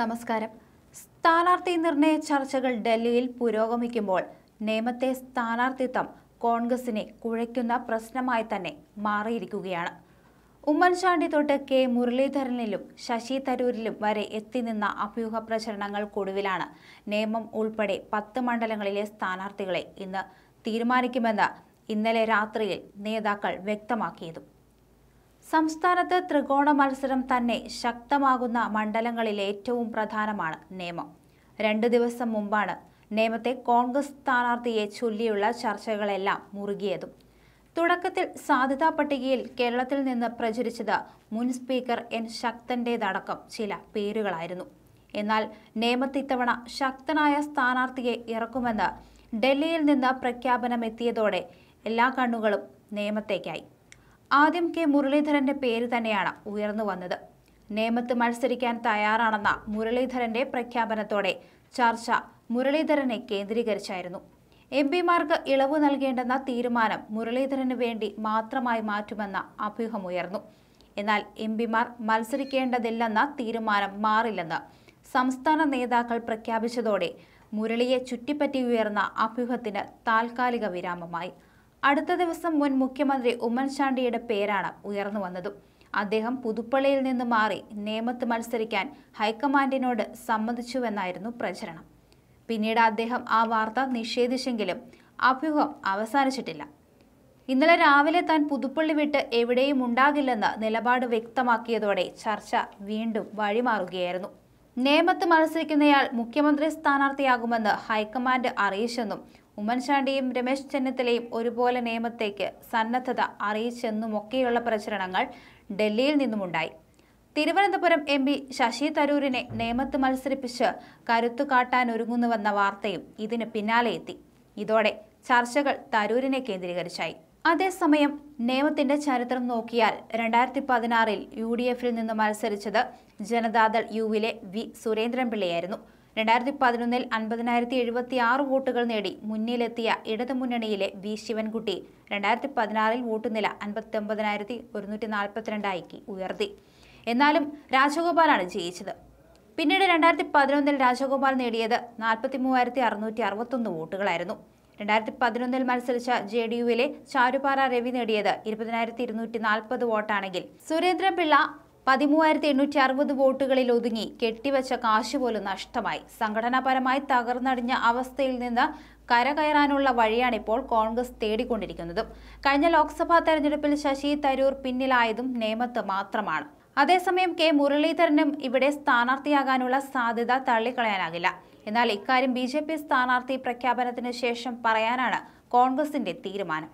നമസ്കാരം സ്ഥാനാർത്ഥി നിർണയ ചർച്ചകൾ ഡൽഹിയിൽ പുരോഗമിക്കുമ്പോൾ നിയമത്തെ സ്ഥാനാർത്ഥിത്വം കോൺഗ്രസിനെ കുഴയ്ക്കുന്ന പ്രശ്നമായി തന്നെ മാറിയിരിക്കുകയാണ് ഉമ്മൻചാണ്ടി തൊട്ട് കെ മുരളീധരനിലും ശശി തരൂരിലും വരെ എത്തി നിന്ന അഭ്യൂഹ പ്രചരണങ്ങൾക്കൊടുവിലാണ് നിയമം ഉൾപ്പെടെ പത്ത് മണ്ഡലങ്ങളിലെ സ്ഥാനാർത്ഥികളെ ഇന്ന് തീരുമാനിക്കുമെന്ന് ഇന്നലെ രാത്രിയിൽ നേതാക്കൾ വ്യക്തമാക്കിയതും സംസ്ഥാനത്ത് ത്രികോണ മത്സരം തന്നെ ശക്തമാകുന്ന മണ്ഡലങ്ങളിൽ ഏറ്റവും പ്രധാനമാണ് നിയമം രണ്ട് ദിവസം മുമ്പാണ് നിയമത്തെ കോൺഗ്രസ് സ്ഥാനാർത്ഥിയെ ചൊല്ലിയുള്ള ചർച്ചകളെല്ലാം മുറുകിയതും തുടക്കത്തിൽ സാധ്യതാ പട്ടികയിൽ കേരളത്തിൽ നിന്ന് പ്രചരിച്ചത് മുൻ സ്പീക്കർ എൻ ശക്തൻ്റേതടക്കം ചില പേരുകളായിരുന്നു എന്നാൽ നിയമത്തിത്തവണ ശക്തനായ സ്ഥാനാർത്ഥിയെ ഇറക്കുമെന്ന് ഡൽഹിയിൽ നിന്ന് പ്രഖ്യാപനമെത്തിയതോടെ എല്ലാ കണ്ണുകളും നിയമത്തേക്കായി ആദ്യം കെ മുരളീധരന്റെ പേര് തന്നെയാണ് ഉയർന്നു വന്നത് നേമത്ത് മത്സരിക്കാൻ തയ്യാറാണെന്ന മുരളീധരന്റെ പ്രഖ്യാപനത്തോടെ ചർച്ച മുരളീധരനെ കേന്ദ്രീകരിച്ചായിരുന്നു എം പിമാർക്ക് ഇളവ് നൽകേണ്ടെന്ന തീരുമാനം മുരളീധരന് വേണ്ടി മാത്രമായി മാറ്റുമെന്ന അഭ്യൂഹമുയർന്നു എന്നാൽ എം പിമാർ മത്സരിക്കേണ്ടതില്ലെന്ന തീരുമാനം മാറില്ലെന്ന് സംസ്ഥാന നേതാക്കൾ പ്രഖ്യാപിച്ചതോടെ മുരളിയെ ചുറ്റിപ്പറ്റി ഉയർന്ന അഭ്യൂഹത്തിന് താൽക്കാലിക വിരാമമായി അടുത്ത ദിവസം മുൻ മുഖ്യമന്ത്രി ഉമ്മൻചാണ്ടിയുടെ പേരാണ് ഉയർന്നു വന്നതും അദ്ദേഹം പുതുപ്പള്ളിയിൽ നിന്ന് മാറി നേമത്ത് മത്സരിക്കാൻ ഹൈക്കമാൻഡിനോട് സമ്മതിച്ചുവെന്നായിരുന്നു പ്രചരണം പിന്നീട് അദ്ദേഹം ആ വാർത്ത നിഷേധിച്ചെങ്കിലും അഭ്യൂഹം അവസാനിച്ചിട്ടില്ല ഇന്നലെ രാവിലെ താൻ പുതുപ്പള്ളി വിട്ട് എവിടെയും ഉണ്ടാകില്ലെന്ന് നിലപാട് വ്യക്തമാക്കിയതോടെ ചർച്ച വീണ്ടും വഴിമാറുകയായിരുന്നു നേമത്ത് മത്സരിക്കുന്നയാൾ മുഖ്യമന്ത്രി സ്ഥാനാർത്ഥിയാകുമെന്ന് ഹൈക്കമാൻഡ് അറിയിച്ചെന്നും ഉമ്മൻചാണ്ടിയും രമേശ് ചെന്നിത്തലയും ഒരുപോലെ നിയമത്തേക്ക് സന്നദ്ധത അറിയിച്ചെന്നുമൊക്കെയുള്ള പ്രചരണങ്ങൾ ഡൽഹിയിൽ നിന്നുമുണ്ടായി തിരുവനന്തപുരം എം പി ശശി തരൂരിനെ നിയമത്ത് മത്സരിപ്പിച്ച് കരുത്തു കാട്ടാനൊരുങ്ങുന്നുവെന്ന വാർത്തയും ഇതിന് പിന്നാലെ എത്തി ഇതോടെ ചർച്ചകൾ തരൂരിനെ കേന്ദ്രീകരിച്ചായി അതേസമയം നിയമത്തിന്റെ ചരിത്രം നോക്കിയാൽ രണ്ടായിരത്തി പതിനാറിൽ യു ഡി എഫിൽ നിന്ന് മത്സരിച്ചത് ജനതാദൾ യുവിലെ വി സുരേന്ദ്രൻപിള്ളയായിരുന്നു രണ്ടായിരത്തി പതിനൊന്നിൽ അൻപതിനായിരത്തി എഴുപത്തി ആറ് വോട്ടുകൾ നേടി മുന്നിലെത്തിയ ഇടതു മുന്നണിയിലെ വി ശിവൻകുട്ടി രണ്ടായിരത്തി പതിനാറിൽ വോട്ട് നില അൻപത്തി ഒരുന്നൂറ്റി ഉയർത്തി എന്നാലും രാജഗോപാലാണ് ജയിച്ചത് പിന്നീട് രണ്ടായിരത്തി പതിനൊന്നിൽ രാജഗോപാൽ നേടിയത് നാൽപ്പത്തി മൂവായിരത്തി അറുന്നൂറ്റി അറുപത്തൊന്ന് വോട്ടുകളായിരുന്നു രണ്ടായിരത്തി പതിനൊന്നിൽ മത്സരിച്ച ജെ ഡി യുവിലെ ചാരുപാറ രവി നേടിയത് ഇരുപതിനായിരത്തി ഇരുന്നൂറ്റി നാൽപ്പത് വോട്ടാണെങ്കിൽ സുരേന്ദ്രപിള്ള പതിമൂവായിരത്തി എണ്ണൂറ്റി അറുപത് വോട്ടുകളിൽ ഒതുങ്ങി കെട്ടിവച്ച കാശ് പോലും നഷ്ടമായി സംഘടനാപരമായി തകർന്നടിഞ്ഞ അവസ്ഥയിൽ നിന്ന് കരകയറാനുള്ള വഴിയാണിപ്പോൾ കോൺഗ്രസ് തേടിക്കൊണ്ടിരിക്കുന്നത് കഴിഞ്ഞ ലോക്സഭാ തെരഞ്ഞെടുപ്പിൽ ശശി തരൂർ പിന്നിലായതും നേമത്ത് മാത്രമാണ് അതേസമയം കെ മുരളീധരനും ഇവിടെ സ്ഥാനാർത്ഥിയാകാനുള്ള സാധ്യത തള്ളിക്കളയാനാകില്ല എന്നാൽ ഇക്കാര്യം ബി ജെ പി സ്ഥാനാർത്ഥി പ്രഖ്യാപനത്തിന് ശേഷം പറയാനാണ് കോൺഗ്രസിന്റെ തീരുമാനം